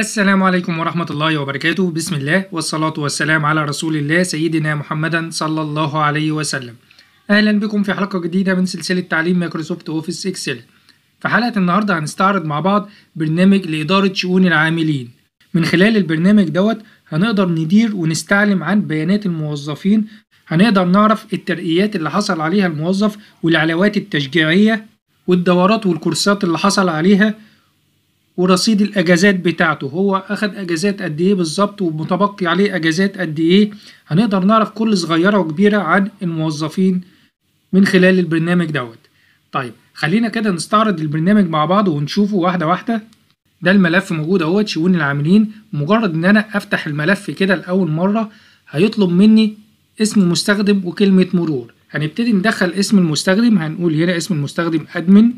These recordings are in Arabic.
السلام عليكم ورحمة الله وبركاته بسم الله والصلاة والسلام على رسول الله سيدنا محمدا صلى الله عليه وسلم أهلا بكم في حلقة جديدة من سلسلة تعليم مايكروسوفت أوفيس إكسل في حلقة النهاردة هنستعرض مع بعض برنامج لإدارة شؤون العاملين من خلال البرنامج دوت هنقدر ندير ونستعلم عن بيانات الموظفين هنقدر نعرف الترقيات اللي حصل عليها الموظف والعلاوات التشجيعية والدورات والكورسات اللي حصل عليها ورصيد الاجازات بتاعته هو اخد اجازات قد ايه بالظبط ومتبقي عليه اجازات قد ايه هنقدر نعرف كل صغيره وكبيره عن الموظفين من خلال البرنامج دوت طيب خلينا كده نستعرض البرنامج مع بعض ونشوفه واحده واحده ده الملف موجود اهوت شؤون العاملين مجرد ان انا افتح الملف كده لاول مره هيطلب مني اسم مستخدم وكلمه مرور هنبتدي ندخل اسم المستخدم هنقول هنا اسم المستخدم ادمن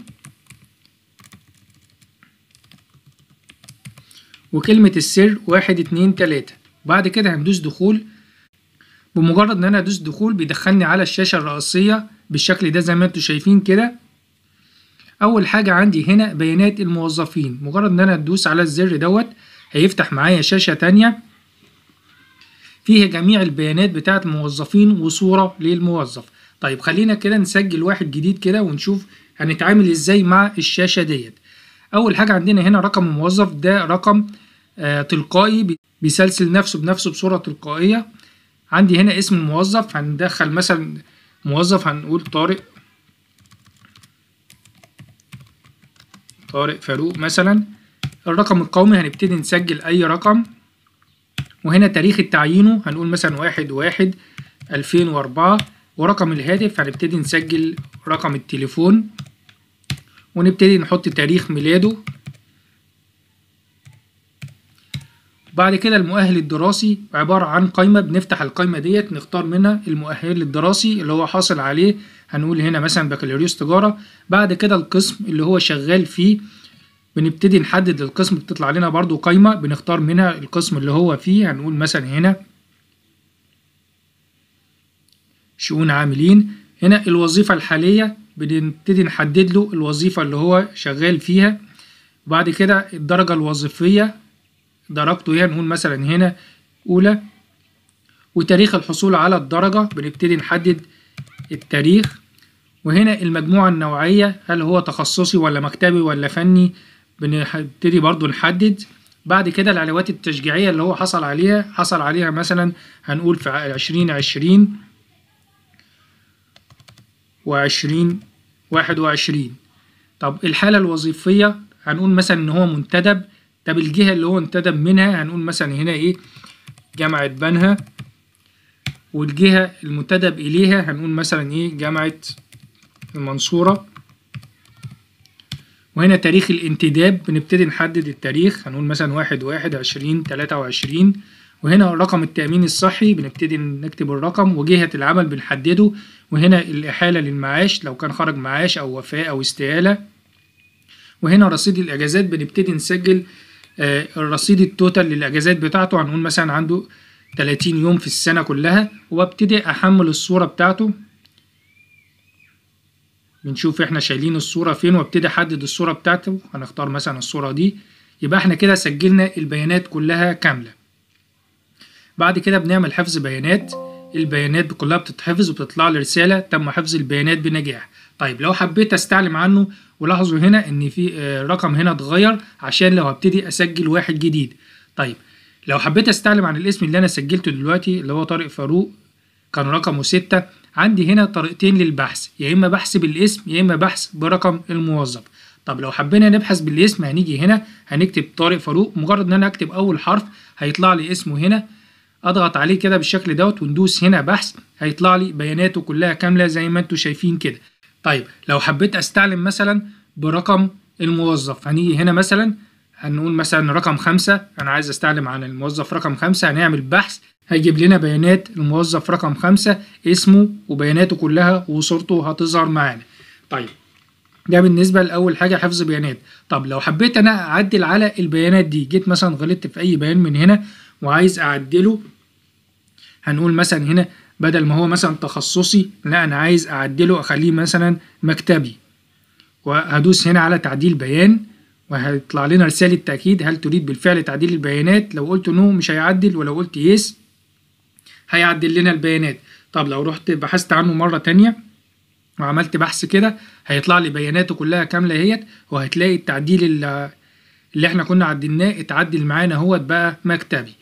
وكلمة السر واحد اتنين تلاتة وبعد كده هندوس دخول بمجرد ان انا ادوس دخول بيدخلني على الشاشة الرئيسية بالشكل ده زي ما انتوا شايفين كده اول حاجة عندي هنا بيانات الموظفين مجرد ان انا ادوس على الزر دوت هيفتح معايا شاشة تانية فيها جميع البيانات بتاعة الموظفين وصورة للموظف طيب خلينا كده نسجل واحد جديد كده ونشوف هنتعامل ازاي مع الشاشة ديت اول حاجة عندنا هنا رقم الموظف ده رقم آه، تلقائي بيسلسل نفسه بنفسه بصورة تلقائية عندي هنا اسم الموظف هندخل مثلا موظف هنقول طارق طارق فاروق مثلا الرقم القومي هنبتدي نسجل أي رقم وهنا تاريخ تعيينه هنقول مثلا واحد واحد ألفين وأربعة ورقم الهاتف هنبتدي نسجل رقم التليفون ونبتدي نحط تاريخ ميلاده بعد كده المؤهل الدراسي عبارة عن قائمة بنفتح القائمة ديت نختار منها المؤهل الدراسي اللي هو حاصل عليه هنقول هنا مثلا بكالوريوس تجارة بعد كده القسم اللي هو شغال فيه بنبتدي نحدد القسم بتطلع لنا برضو قائمة بنختار منها القسم اللي هو فيه هنقول مثلا هنا شؤون عاملين هنا الوظيفة الحالية بنبتدي نحدد له الوظيفة اللي هو شغال فيها بعد كده الدرجة الوظيفية درجته ايه نقول مثلا هنا أولى وتاريخ الحصول على الدرجة بنبتدي نحدد التاريخ وهنا المجموعة النوعية هل هو تخصصي ولا مكتبي ولا فني بنبتدي برضو نحدد بعد كده العلاوات التشجيعية اللي هو حصل عليها حصل عليها مثلا هنقول في عشرين عشرين وعشرين واحد وعشرين طب الحالة الوظيفية هنقول مثلا إن هو منتدب طب الجهة اللي هو انتدب منها هنقول مثلا هنا ايه جامعة بنها والجهة المنتدب إليها هنقول مثلا ايه جامعة المنصورة وهنا تاريخ الانتداب بنبتدي نحدد التاريخ هنقول مثلا واحد واحد عشرين تلاتة وعشرين وهنا رقم التأمين الصحي بنبتدي نكتب الرقم وجهة العمل بنحدده وهنا الإحالة للمعاش لو كان خرج معاش أو وفاة أو استقالة وهنا رصيد الإجازات بنبتدي نسجل آه، الرصيد التوتال للاجازات بتاعته هنقول مثلا عنده 30 يوم في السنه كلها وابتدي احمل الصوره بتاعته بنشوف احنا شايلين الصوره فين وابتدي احدد الصوره بتاعته هنختار مثلا الصوره دي يبقى احنا كده سجلنا البيانات كلها كامله بعد كده بنعمل حفظ بيانات البيانات كلها بتتحفظ وبتطلع لي رساله تم حفظ البيانات بنجاح طيب لو حبيت استعلم عنه ولاحظوا هنا ان في آه، رقم هنا اتغير عشان لو هبتدي اسجل واحد جديد طيب لو حبيت استعلم عن الاسم اللي انا سجلته دلوقتي اللي هو طارق فاروق كان رقمه ستة عندي هنا طريقتين للبحث يا اما بحث بالاسم يا اما بحث برقم الموظف طب لو حبينا نبحث بالاسم هنيجي هنا هنكتب طارق فاروق مجرد ان انا اكتب اول حرف هيطلع لي اسمه هنا اضغط عليه كده بالشكل دوت وندوس هنا بحث هيطلع لي بياناته كلها كامله زي ما انتم شايفين كده طيب لو حبيت استعلم مثلا برقم الموظف هنيجي هنا مثلا هنقول مثلا رقم خمسة أنا عايز أستعلم عن الموظف رقم خمسة هنعمل بحث هيجيب لنا بيانات الموظف رقم خمسة اسمه وبياناته كلها وصورته هتظهر معانا طيب ده بالنسبة لأول حاجة حفظ بيانات طب لو حبيت أنا أعدل على البيانات دي جيت مثلا غلطت في أي بيان من هنا وعايز أعدله هنقول مثلا هنا بدل ما هو مثلا تخصصي لا أنا عايز أعدله أخليه مثلا مكتبي وهدوس هنا على تعديل بيان وهيطلع لنا رسالة تأكيد هل تريد بالفعل تعديل البيانات لو قلت نو مش هيعدل ولو قلت يس هيعدل لنا البيانات طب لو رحت بحثت عنه مرة تانية وعملت بحث كده هيطلع لي بياناته كلها كاملة اهيت وهتلاقي التعديل اللي احنا كنا عدلناه اتعدل معانا اهوت بقى مكتبي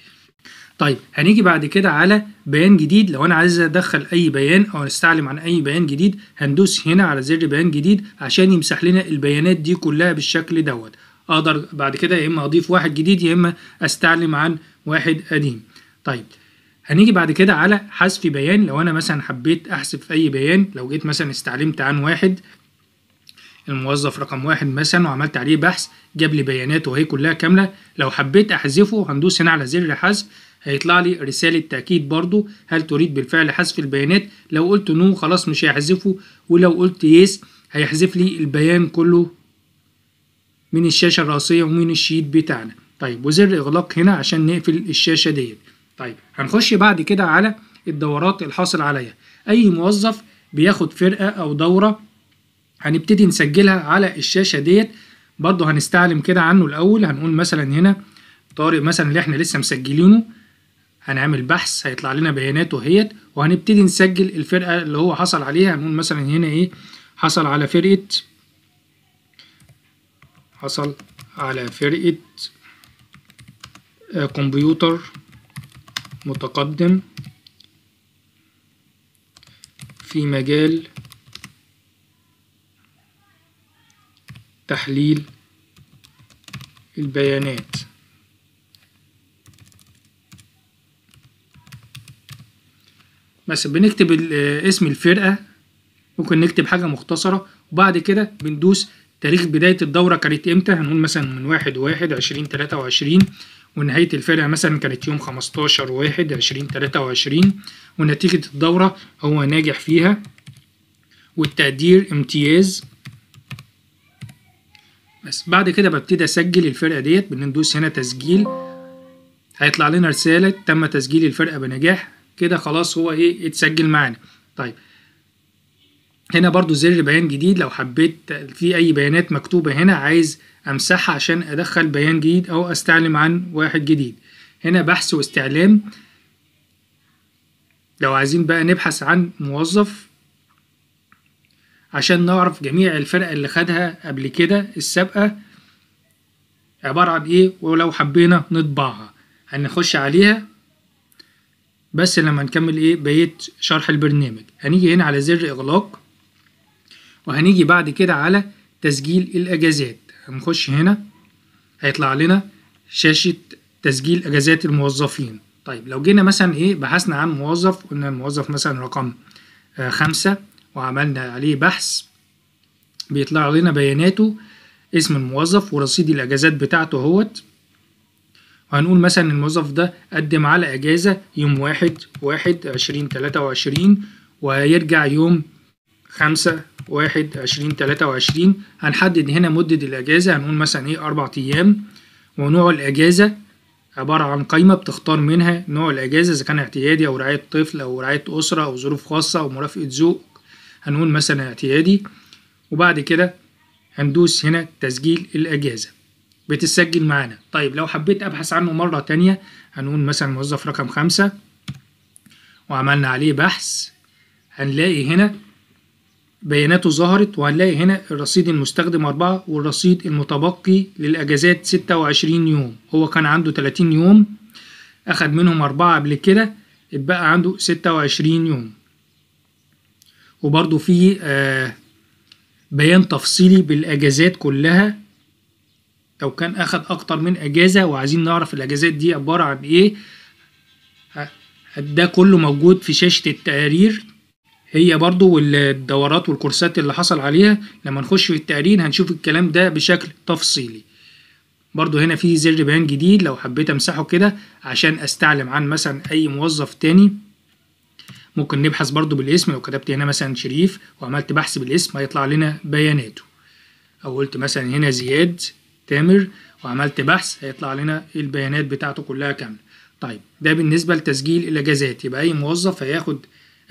طيب هنيجي بعد كده على بيان جديد لو انا عايز ادخل اي بيان او استعلم عن اي بيان جديد هندوس هنا على زر بيان جديد عشان يمسح لنا البيانات دي كلها بالشكل دوت اقدر بعد كده يا اما اضيف واحد جديد يا اما استعلم عن واحد قديم طيب هنيجي بعد كده على حذف بيان لو انا مثلا حبيت احذف اي بيان لو جيت مثلا استعلمت عن واحد الموظف رقم واحد مثلا وعملت عليه بحث جاب لي بياناته وهي كلها كامله لو حبيت احذفه هندوس هنا على زر حذف هيطلع لي رسالة تأكيد برضو هل تريد بالفعل حذف البيانات لو قلت نو خلاص مش هيحذفه ولو قلت يس هيحذف لي البيان كله من الشاشة الرئيسية ومن الشيت بتاعنا طيب وزر إغلاق هنا عشان نقفل الشاشة ديت طيب هنخش بعد كده على الدورات الحاصل عليها أي موظف بياخد فرقة أو دورة هنبتدي نسجلها على الشاشة ديت برضه هنستعلم كده عنه الأول هنقول مثلا هنا طارق مثلا اللي احنا لسه مسجلينه هنعمل بحث هيطلع لنا بياناته اهيت وهنبتدي نسجل الفرقه اللي هو حصل عليها هنقول مثلا هنا ايه حصل على فرقه حصل على فرقه آه، كمبيوتر متقدم في مجال تحليل البيانات بس بنكتب اسم الفرقه ممكن نكتب حاجه مختصره وبعد كده بندوس تاريخ بدايه الدوره كانت امتى هنقول مثلا من واحد واحد عشرين تلاتة وعشرين ونهايه الفرقه مثلا كانت يوم خمستاشر واحد عشرين تلاتة وعشرين ونتيجه الدوره هو ناجح فيها والتقدير امتياز بس بعد كده ببتدي اسجل الفرقه ديت بندوس هنا تسجيل هيطلع لنا رساله تم تسجيل الفرقه بنجاح كده خلاص هو ايه اتسجل معانا طيب هنا برضو زر بيان جديد لو حبيت في اي بيانات مكتوبة هنا عايز امسحها عشان ادخل بيان جديد او استعلم عن واحد جديد هنا بحث واستعلام لو عايزين بقى نبحث عن موظف عشان نعرف جميع الفرق اللي خدها قبل كده السابقة عبارة عن ايه ولو حبينا نطبعها هنخش عليها بس لما نكمل ايه بقيه شرح البرنامج هنيجي هنا على زر اغلاق وهنيجي بعد كده على تسجيل الاجازات هنخش هنا هيطلع لنا شاشه تسجيل اجازات الموظفين طيب لو جينا مثلا ايه بحثنا عن موظف قلنا الموظف مثلا رقم آه خمسة وعملنا عليه بحث بيطلع لنا بياناته اسم الموظف ورصيد الاجازات بتاعته اهوت هنقول مثلا الموظف ده قدم على اجازه يوم واحد واحد عشرين تلاته وعشرين وهيرجع يوم خمسة واحد عشرين تلاتة وعشرين هنحدد هنا مدة الأجازة هنقول مثلا إيه أربع أيام ونوع الأجازة عبارة عن قائمة بتختار منها نوع الأجازة إذا كان اعتيادي أو رعاية طفل أو رعاية أسرة أو ظروف خاصة أو مرافقة ذوق هنقول مثلا اعتيادي وبعد كده هندوس هنا تسجيل الأجازة بتسجل معانا طيب لو حبيت ابحث عنه مرة تانية هنقول مثلا موظف رقم خمسة وعملنا عليه بحث هنلاقي هنا بياناته ظهرت وهنلاقي هنا الرصيد المستخدم أربعة والرصيد المتبقي للأجازات ستة وعشرين يوم هو كان عنده تلاتين يوم أخد منهم أربعة قبل كده اتبقى عنده ستة وعشرين يوم وبرضو في آه، بيان تفصيلي بالأجازات كلها لو كان أخد أكتر من أجازة وعايزين نعرف الأجازات دي عبارة عن إيه ده كله موجود في شاشة التقارير هي برضو والدورات والكورسات اللي حصل عليها لما نخش في التقارير هنشوف الكلام ده بشكل تفصيلي برضو هنا في زر بيان جديد لو حبيت امسحه كده عشان استعلم عن مثلا اي موظف تاني ممكن نبحث برضو بالاسم لو كتبت هنا مثلا شريف وعملت بحث بالاسم هيطلع لنا بياناته او قلت مثلا هنا زياد تامر وعملت بحث هيطلع لنا إيه البيانات بتاعته كلها كامله طيب ده بالنسبه لتسجيل الاجازات يبقى اي موظف هياخد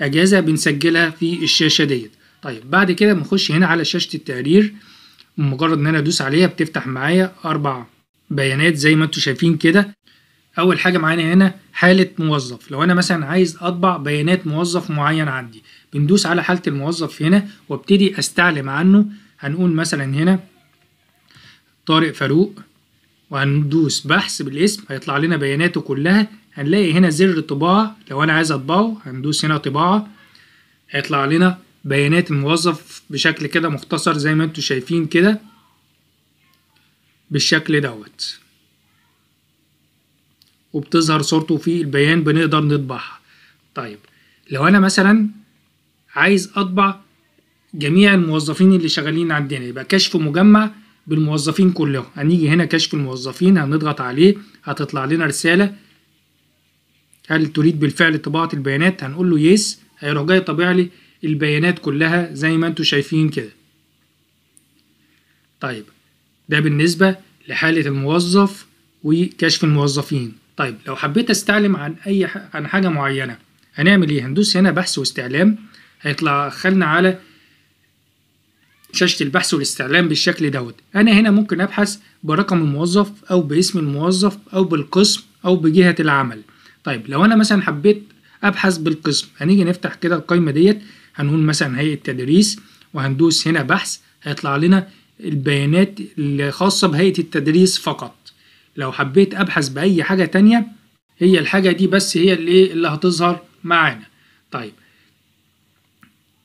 اجازه بنسجلها في الشاشه ديت طيب بعد كده بنخش هنا على شاشه التقرير مجرد ان انا ادوس عليها بتفتح معايا اربع بيانات زي ما انتم شايفين كده اول حاجه معانا هنا حاله موظف لو انا مثلا عايز اطبع بيانات موظف معين عندي بندوس على حاله الموظف هنا وابتدي استعلم عنه هنقول مثلا هنا طارق فاروق وهندوس بحث بالاسم هيطلع لنا بياناته كلها هنلاقي هنا زر طباعة لو أنا عايز أطبعه هندوس هنا طباعة هيطلع لنا بيانات الموظف بشكل كده مختصر زي ما انتوا شايفين كده بالشكل دوت وبتظهر صورته في البيان بنقدر نطبعها طيب لو أنا مثلا عايز أطبع جميع الموظفين اللي شغالين عندنا يبقى كشف مجمع بالموظفين كلهم هنيجي هنا كشف الموظفين هنضغط عليه هتطلع لنا رسالة هل تريد بالفعل طباعة البيانات هنقول له يس هيروح جاي طابع لي البيانات كلها زي ما انتوا شايفين كده طيب ده بالنسبة لحالة الموظف وكشف الموظفين طيب لو حبيت استعلم عن اي عن حاجة معينة هنعمل ايه هندوس هنا بحث واستعلام هيطلع خلنا على شاشة البحث والاستعلام بالشكل دوت أنا هنا ممكن أبحث برقم الموظف أو باسم الموظف أو بالقسم أو بجهة العمل طيب لو أنا مثلا حبيت أبحث بالقسم هنيجي نفتح كده القايمة ديت هنقول مثلا هيئة تدريس وهندوس هنا بحث هيطلع لنا البيانات الخاصة بهيئة التدريس فقط لو حبيت أبحث بأي حاجة تانية هي الحاجة دي بس هي اللي, اللي هتظهر معانا طيب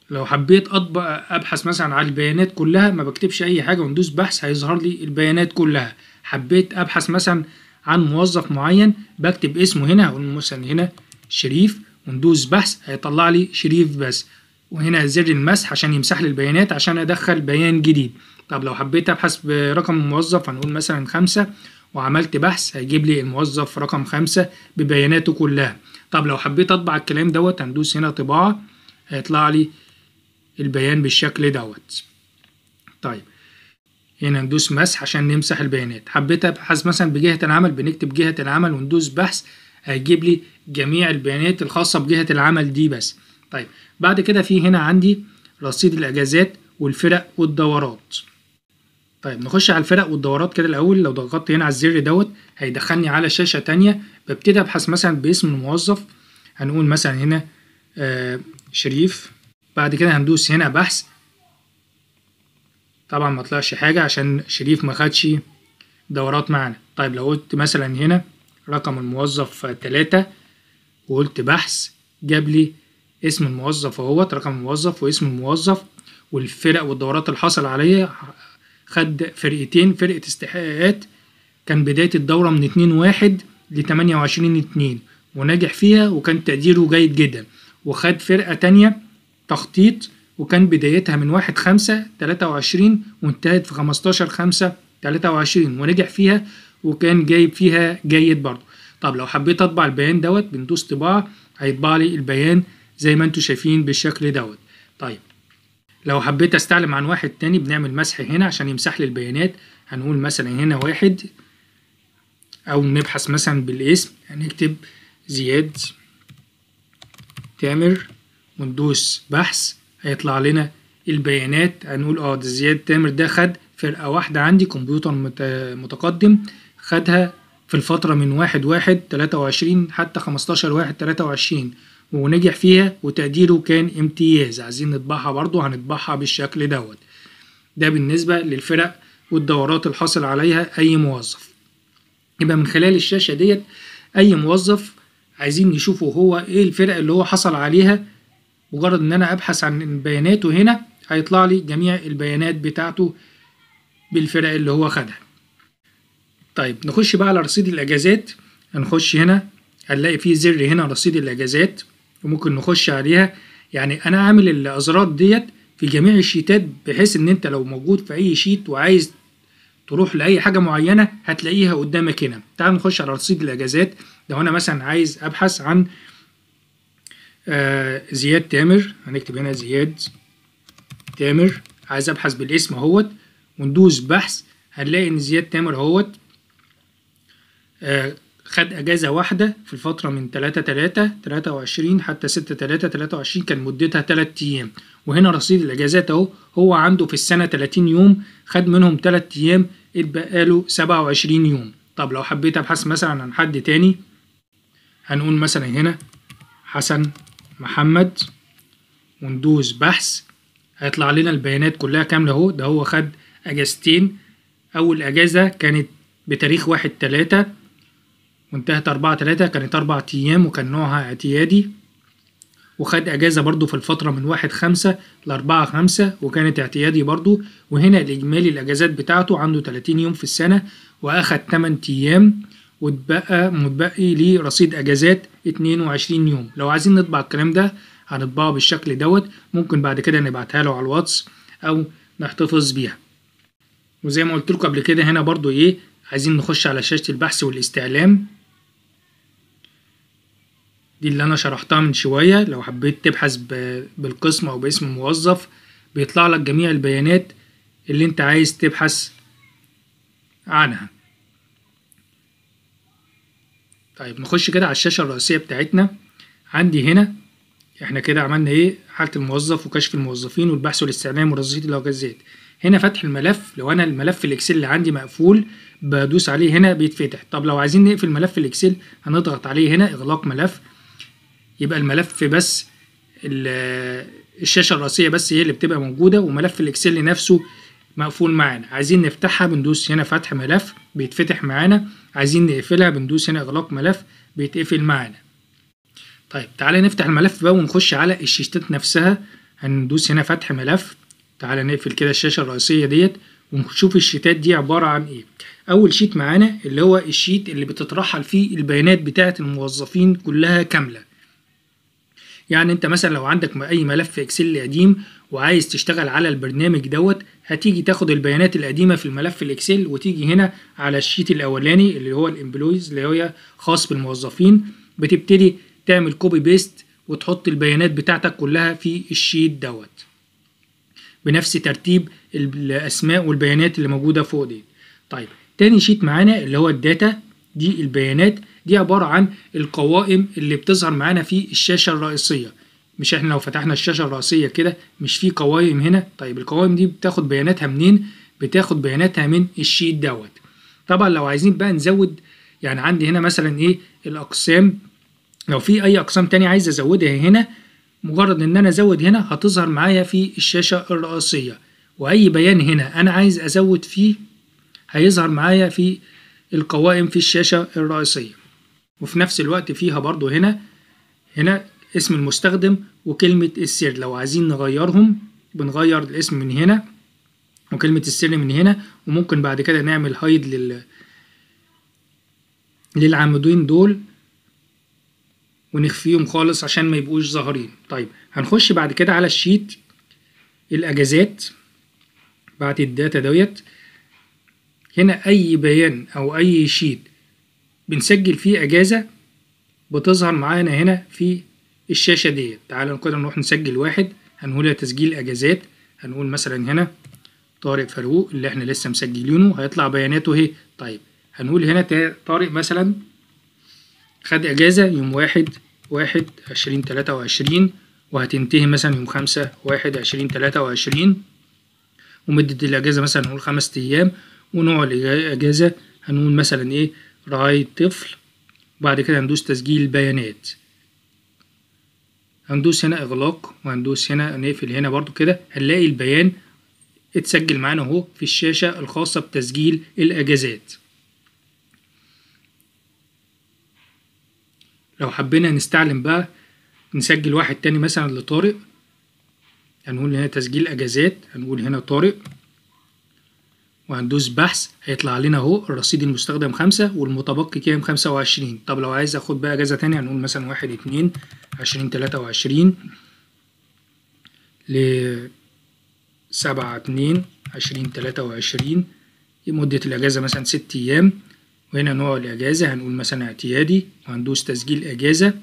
لو حبيت اطبق ابحث مثلا على البيانات كلها ما بكتبش اي حاجه وندوس بحث هيظهر لي البيانات كلها حبيت ابحث مثلا عن موظف معين بكتب اسمه هنا هقول مثلا هنا شريف وندوس بحث هيطلع لي شريف بس وهنا زر المسح عشان يمسح لي البيانات عشان ادخل بيان جديد طب لو حبيت ابحث برقم الموظف هنقول مثلا خمسة وعملت بحث هيجيب لي الموظف رقم خمسة ببياناته كلها طب لو حبيت اطبع الكلام دوت هندوس هنا طباعة هيطلع لي البيان بالشكل دوت طيب هنا ندوس مسح عشان نمسح البيانات حبيت ابحث مثلا بجهة العمل بنكتب جهة العمل وندوس بحث هيجيب لي جميع البيانات الخاصة بجهة العمل دي بس طيب بعد كده في هنا عندي رصيد الاجازات والفرق والدورات طيب نخش على الفرق والدورات كده الاول لو ضغطت هنا على الزر دوت هيدخلني على شاشة تانية ببتدي ابحث مثلا باسم الموظف هنقول مثلا هنا آه شريف بعد كده هندوس هنا بحث طبعا ما طلعش حاجة عشان شريف ما خدش دورات معانا طيب لو قلت مثلا هنا رقم الموظف تلاتة وقلت بحث جاب لي اسم الموظف اهوت رقم الموظف واسم الموظف والفرق والدورات اللي حصل عليا خد فرقتين فرقة استحقاقات كان بداية الدورة من اتنين واحد لتمانية وعشرين اتنين ونجح فيها وكان تقديره جيد جدا وخد فرقة تانية تخطيط وكان بدايتها من 1 5 23 وانتهت في 15 5 23 ونجح فيها وكان جايب فيها جيد برضه طب لو حبيت اطبع البيان دوت بندوس طباعه هيطبع لي البيان زي ما انتم شايفين بالشكل دوت طيب لو حبيت استعلم عن واحد تاني بنعمل مسح هنا عشان يمسح لي البيانات هنقول مثلا هنا واحد او نبحث مثلا بالاسم هنكتب زياد تامر وندوس بحث هيطلع لنا البيانات هنقول اه ده زياد تامر ده خد فرقة واحدة عندي كمبيوتر متقدم خدها في الفترة من واحد واحد تلاتة وعشرين حتى خمستاشر واحد تلاتة وعشرين ونجح فيها وتقديره كان امتياز عايزين نطبعها برضو هنطبعها بالشكل دوت ده بالنسبة للفرق والدورات الحاصل عليها أي موظف يبقى من خلال الشاشة ديت أي موظف عايزين نشوفه هو إيه الفرق اللي هو حصل عليها مجرد ان انا ابحث عن بياناته هنا هيطلع لي جميع البيانات بتاعته بالفرق اللي هو خدها طيب نخش بقى على رصيد الاجازات هنخش هنا هنلاقي فيه زر هنا رصيد الاجازات وممكن نخش عليها يعني انا عامل الازرار ديت في جميع الشيتات بحيث ان انت لو موجود في اي شيت وعايز تروح لاي حاجه معينه هتلاقيها قدامك هنا تعال نخش على رصيد الاجازات لو انا مثلا عايز ابحث عن آه، زياد تامر هنكتب هنا زياد تامر عايز ابحث بالاسم اهوت وندوس بحث هنلاقي ان زياد تامر اهوت آه، خد اجازة واحدة في الفترة من 3 3 23 حتى 6 3 23 كان مدتها 3 ايام وهنا رصيد الاجازات اهو هو عنده في السنة 30 يوم خد منهم 3 ايام اتبقى له 27 يوم طب لو حبيت ابحث مثلا عن حد تاني هنقول مثلا هنا حسن محمد وندوز بحث هيطلع لنا البيانات كلها كاملة اهو ده هو خد اجازتين اول اجازة كانت بتاريخ واحد تلاتة وانتهت أربعة تلاتة كانت أربع أيام وكان نوعها اعتيادي وخد أجازة برضو في الفترة من واحد خمسة لأربعة خمسة وكانت اعتيادي برضو وهنا الإجمالي الأجازات بتاعته عنده تلاتين يوم في السنة وأخد تمن أيام واتبقى متبقي ليه رصيد اجازات 22 يوم لو عايزين نطبع الكلام ده هنطبعه بالشكل دوت ممكن بعد كده نبعتها له على الواتس او نحتفظ بيها وزي ما قلت لكم قبل كده هنا برضو ايه عايزين نخش على شاشه البحث والاستعلام دي اللي انا شرحتها من شويه لو حبيت تبحث بالقسم او باسم موظف بيطلع لك جميع البيانات اللي انت عايز تبحث عنها طيب نخش كده على الشاشة الرئيسية بتاعتنا عندي هنا احنا كده عملنا ايه حالة الموظف وكشف الموظفين والبحث والاستعلام ورصيد الاجازات هنا فتح الملف لو انا الملف الاكسل اللي عندي مقفول بدوس عليه هنا بيتفتح طب لو عايزين نقفل ملف الاكسل هنضغط عليه هنا اغلاق ملف يبقى الملف بس الشاشة الرئيسية بس هي اللي بتبقى موجودة وملف الاكسل نفسه مقفول معانا عايزين نفتحها بندوس هنا فتح ملف بيتفتح معانا عايزين نقفلها بندوس هنا اغلاق ملف بيتقفل معانا طيب تعالى نفتح الملف بقى ونخش على الشاشات نفسها هندوس هنا فتح ملف تعالى نقفل كده الشاشه الرئيسيه ديت ونشوف الشيتات دي عباره عن ايه اول شيت معانا اللي هو الشيت اللي بتترحل فيه البيانات بتاعه الموظفين كلها كامله يعني انت مثلا لو عندك اي ملف اكسل قديم وعايز تشتغل على البرنامج دوت هتيجي تاخد البيانات القديمه في الملف الاكسل وتيجي هنا على الشيت الاولاني اللي هو الامبلويز اللي هي خاص بالموظفين بتبتدي تعمل كوبي بيست وتحط البيانات بتاعتك كلها في الشيت دوت بنفس ترتيب الاسماء والبيانات اللي موجوده فوق دي طيب تاني شيت معانا اللي هو الداتا دي البيانات دي عباره عن القوائم اللي بتظهر معانا في الشاشه الرئيسيه مش احنا لو فتحنا الشاشة الرئيسية كده مش في قوائم هنا طيب القوائم دي بتاخد بياناتها منين بتاخد بياناتها من الشيت دوت طبعا لو عايزين بقى نزود يعني عندي هنا مثلا ايه الاقسام لو في اي اقسام تانية عايز ازودها هنا مجرد ان انا ازود هنا هتظهر معايا في الشاشة الرئيسية واي بيان هنا انا عايز ازود فيه هيظهر معايا في القوائم في الشاشة الرئيسية وفي نفس الوقت فيها برضو هنا هنا اسم المستخدم وكلمة السر لو عايزين نغيرهم بنغير الاسم من هنا وكلمة السر من هنا وممكن بعد كده نعمل هايد لل للعمودين دول ونخفيهم خالص عشان ما يبقوش ظاهرين طيب هنخش بعد كده على الشيت الاجازات بعد الداتا دويت هنا اي بيان او اي شيت بنسجل فيه اجازه بتظهر معانا هنا في الشاشة ديت تعالى كده نروح نسجل واحد هنقول تسجيل اجازات هنقول مثلا هنا طارق فاروق اللي احنا لسه مسجلينه هيطلع بياناته اهي طيب هنقول هنا طارق مثلا خد اجازة يوم واحد واحد عشرين تلاتة وعشرين وهتنتهي مثلا يوم خمسة واحد عشرين تلاتة وعشرين ومدة الأجازة مثلا هنقول خمس أيام ونوع الأجازة هنقول مثلا إيه رعاية طفل وبعد كده هندوس تسجيل بيانات هندوس هنا اغلاق وهندوس هنا نقفل هنا برضو كده هنلاقي البيان اتسجل معانا اهو في الشاشة الخاصة بتسجيل الاجازات لو حبينا نستعلم بقى نسجل واحد تاني مثلا لطارق هنقول هنا تسجيل اجازات هنقول هنا طارق وهندوس بحث هيطلع لنا اهو الرصيد المستخدم خمسة والمتبقي كام خمسة وعشرين طب لو عايز اخد بقى اجازة تانية هنقول مثلا واحد اتنين عشرين تلاتة وعشرين لسبعة اتنين عشرين تلاتة وعشرين مدة الأجازة مثلا ست أيام وهنا نوع الأجازة هنقول مثلا اعتيادي وهندوس تسجيل أجازة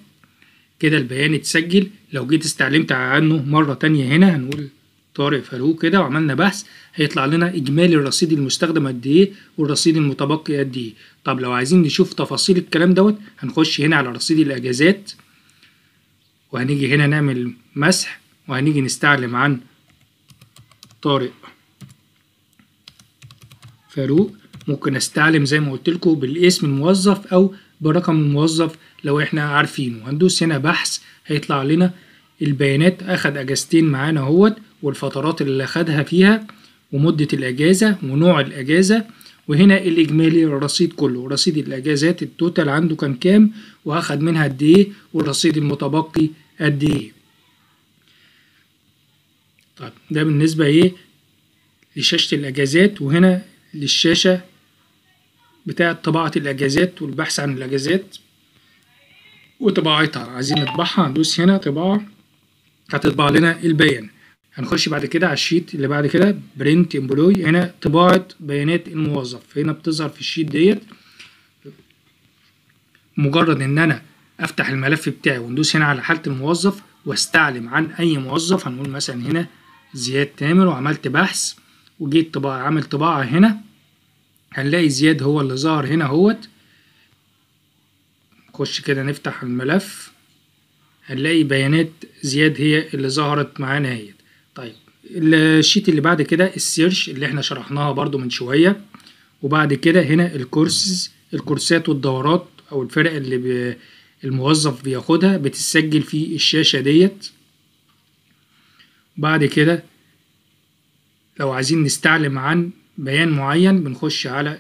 كده البيان اتسجل لو جيت استعلمت عنه مرة تانية هنا هنقول طارق فاروق كده وعملنا بحث هيطلع لنا اجمالي الرصيد المستخدم قد ايه والرصيد المتبقي قد ايه طب لو عايزين نشوف تفاصيل الكلام دوت هنخش هنا على رصيد الاجازات وهنيجي هنا نعمل مسح وهنيجي نستعلم عن طارق فاروق ممكن استعلم زي ما قلت لكم بالاسم الموظف او برقم الموظف لو احنا عارفينه هندوس هنا بحث هيطلع لنا البيانات اخد اجازتين معانا اهوت والفترات اللي اخدها فيها ومدة الاجازة ونوع الاجازة وهنا الاجمالي الرصيد كله رصيد الاجازات التوتال عنده كان كام واخد منها قد ايه والرصيد المتبقي قد ايه طيب ده بالنسبة ايه لشاشة الاجازات وهنا للشاشة بتاعة طباعة الاجازات والبحث عن الاجازات وطباعتها عايزين نطبعها هندوس هنا طباعة هتطبع لنا البيان هنخش بعد كده على الشيت اللي بعد كده برنت امبلوي هنا طباعة بيانات الموظف هنا بتظهر في الشيت ديت مجرد ان انا افتح الملف بتاعي وندوس هنا على حاله الموظف واستعلم عن اي موظف هنقول مثلا هنا زياد تامر وعملت بحث وجيت طباعة عامل طباعة هنا هنلاقي زياد هو اللي ظهر هنا اهوت نخش كده نفتح الملف هنلاقي بيانات زياد هي اللي ظهرت معانا اهيت طيب الشيت اللي بعد كده السيرش اللي احنا شرحناها برضو من شوية وبعد كده هنا الكورسز الكورسات والدورات او الفرق اللي الموظف بياخدها بتتسجل في الشاشة ديت بعد كده لو عايزين نستعلم عن بيان معين بنخش على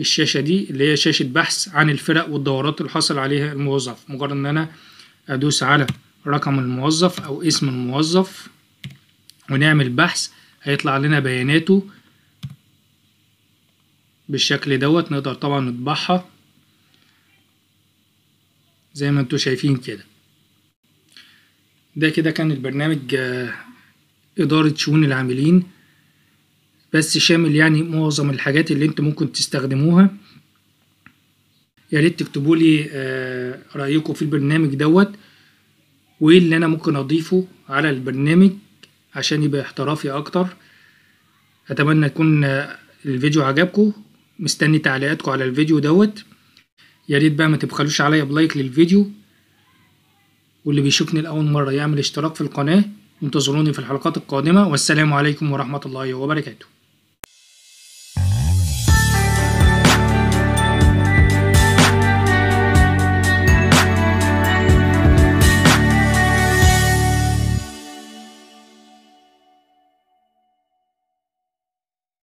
الشاشة دي اللي هي شاشة بحث عن الفرق والدورات اللي حصل عليها الموظف مجرد ان انا ادوس على رقم الموظف او اسم الموظف ونعمل بحث هيطلع لنا بياناته بالشكل دوت نقدر طبعا نطبعها زي ما انتوا شايفين كده ده كده كان البرنامج آه، إدارة شؤون العاملين بس شامل يعني معظم الحاجات اللي انتوا ممكن تستخدموها ياريت تكتبولي تكتبوا لي آه، رأيكم في البرنامج دوت وايه اللي انا ممكن اضيفه على البرنامج عشان يبقى احترافي اكتر اتمنى يكون آه، الفيديو عجبكم مستني تعليقاتكم على الفيديو دوت يا ريت بقى ما تبخلوش عليا بلايك للفيديو واللي بيشوفني لأول مرة يعمل اشتراك في القناة وانتظروني في الحلقات القادمة والسلام عليكم ورحمة الله وبركاته